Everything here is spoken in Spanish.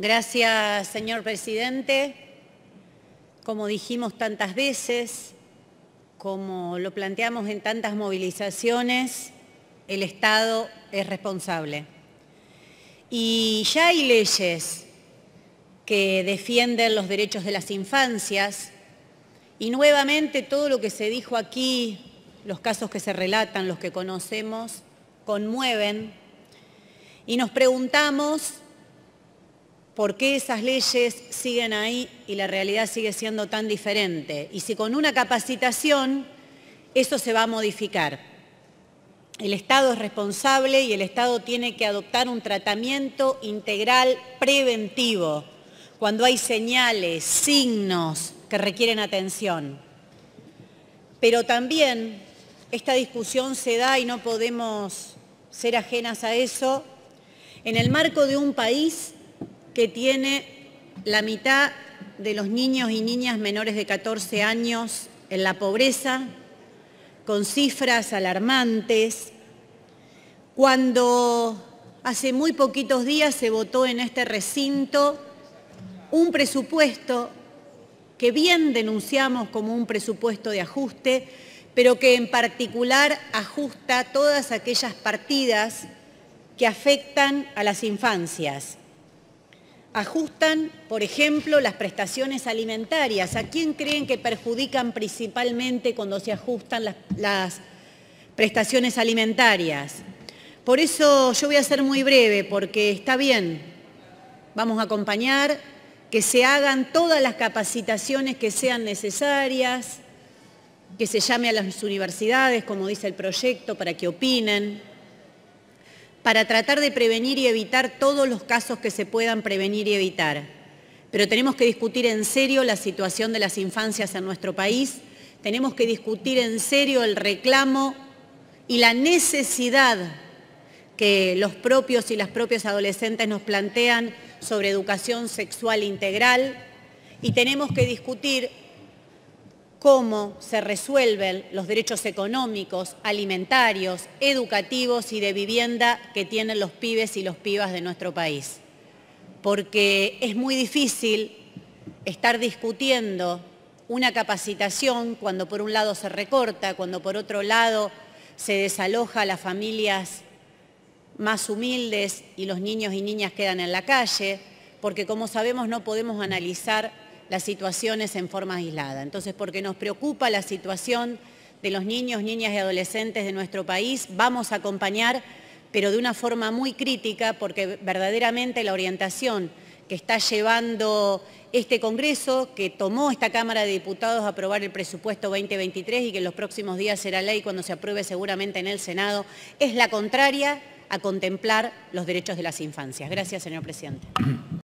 Gracias, señor presidente. Como dijimos tantas veces, como lo planteamos en tantas movilizaciones, el Estado es responsable. Y ya hay leyes que defienden los derechos de las infancias y nuevamente todo lo que se dijo aquí, los casos que se relatan, los que conocemos, conmueven y nos preguntamos por qué esas leyes siguen ahí y la realidad sigue siendo tan diferente. Y si con una capacitación eso se va a modificar. El Estado es responsable y el Estado tiene que adoptar un tratamiento integral preventivo cuando hay señales, signos que requieren atención. Pero también esta discusión se da y no podemos ser ajenas a eso en el marco de un país que tiene la mitad de los niños y niñas menores de 14 años en la pobreza, con cifras alarmantes, cuando hace muy poquitos días se votó en este recinto un presupuesto que bien denunciamos como un presupuesto de ajuste, pero que en particular ajusta todas aquellas partidas que afectan a las infancias, Ajustan, por ejemplo, las prestaciones alimentarias. ¿A quién creen que perjudican principalmente cuando se ajustan las, prestaciones alimentarias? Por eso yo voy a ser muy breve, porque está bien, vamos a acompañar, que se hagan todas las capacitaciones que sean necesarias, que se llame a las universidades, como dice el proyecto, para que opinen, para tratar de prevenir y evitar todos los casos que se puedan prevenir y evitar. Pero tenemos que discutir en serio la situación de las infancias en nuestro país, tenemos que discutir en serio el reclamo y la necesidad que los propios y las propias adolescentes nos plantean sobre educación sexual integral y tenemos que discutir cómo se resuelven los derechos económicos, alimentarios, educativos y de vivienda que tienen los pibes y los pibas de nuestro país. Porque es muy difícil estar discutiendo una capacitación cuando por un lado se recorta, cuando por otro lado se desaloja a las familias más humildes y los niños y niñas quedan en la calle, porque como sabemos no podemos analizar las situaciones en forma aislada. Entonces, porque nos preocupa la situación de los niños, niñas y adolescentes de nuestro país, vamos a acompañar, pero de una forma muy crítica, porque verdaderamente la orientación que está llevando este Congreso, que tomó esta Cámara de Diputados a aprobar el presupuesto 2023 y que en los próximos días será ley cuando se apruebe seguramente en el Senado, es la contraria a contemplar los derechos de las infancias. Gracias, señor presidente.